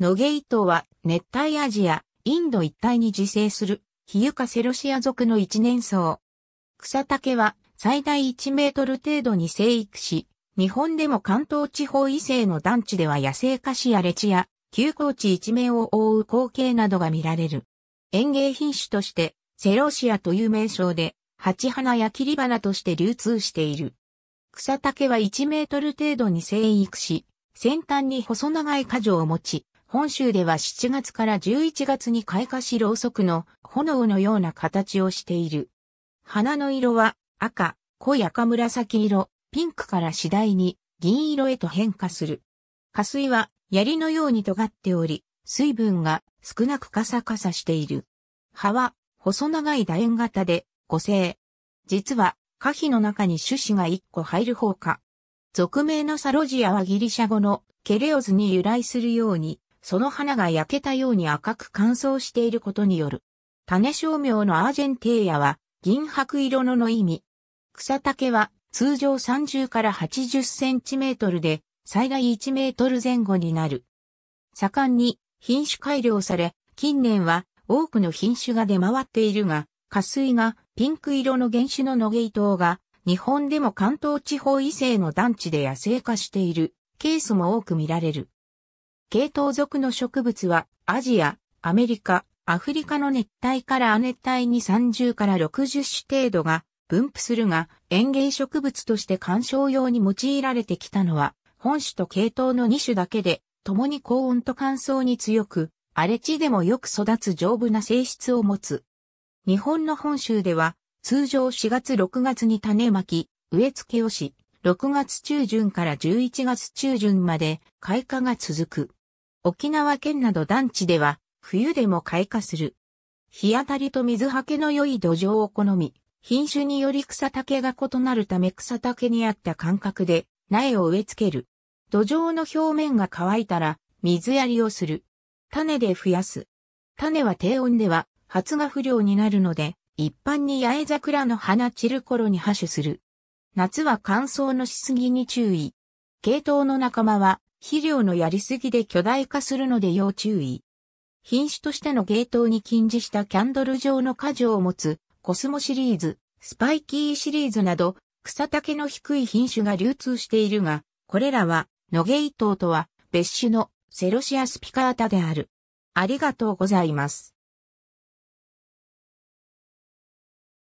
ノゲイトは熱帯アジア、インド一帯に自生する、ヒユカセロシア族の一年草。草丈は最大1メートル程度に生育し、日本でも関東地方異性の団地では野生化しやレチや、休耕地一面を覆う光景などが見られる。園芸品種として、セロシアという名称で、鉢花や切り花として流通している。草丈は1メートル程度に生育し、先端に細長い果樹を持ち、本州では7月から11月に開花しろうそくの炎のような形をしている。花の色は赤、濃い赤紫色、ピンクから次第に銀色へと変化する。花水は槍のように尖っており、水分が少なくカサカサしている。葉は細長い楕円型で五星。実は花皮の中に種子が1個入る方か。俗名のサロジアはギリシャ語のケレオズに由来するように、その花が焼けたように赤く乾燥していることによる。種照明のアージェンテイヤは銀白色のの意味。草丈は通常30から80センチメートルで最大1メートル前後になる。盛んに品種改良され、近年は多くの品種が出回っているが、下水がピンク色の原種の野毛糸が日本でも関東地方異性の団地で野生化しているケースも多く見られる。系統属の植物はアジア、アメリカ、アフリカの熱帯から亜熱帯に30から60種程度が分布するが、園芸植物として観賞用に用いられてきたのは、本種と系統の2種だけで、共に高温と乾燥に強く、荒れ地でもよく育つ丈夫な性質を持つ。日本の本州では、通常4月6月に種まき、植え付けをし、6月中旬から11月中旬まで開花が続く。沖縄県など団地では、冬でも開花する。日当たりと水はけの良い土壌を好み、品種により草丈が異なるため草丈に合った間隔で苗を植え付ける。土壌の表面が乾いたら水やりをする。種で増やす。種は低温では発芽不良になるので、一般に八重桜の花散る頃に破種する。夏は乾燥のしすぎに注意。系統の仲間は肥料のやりすぎで巨大化するので要注意。品種としての芸当に禁じしたキャンドル状の果樹を持つコスモシリーズ、スパイキーシリーズなど草丈の低い品種が流通しているが、これらは野毛イトウとは別種のセロシアスピカータである。ありがとうございます。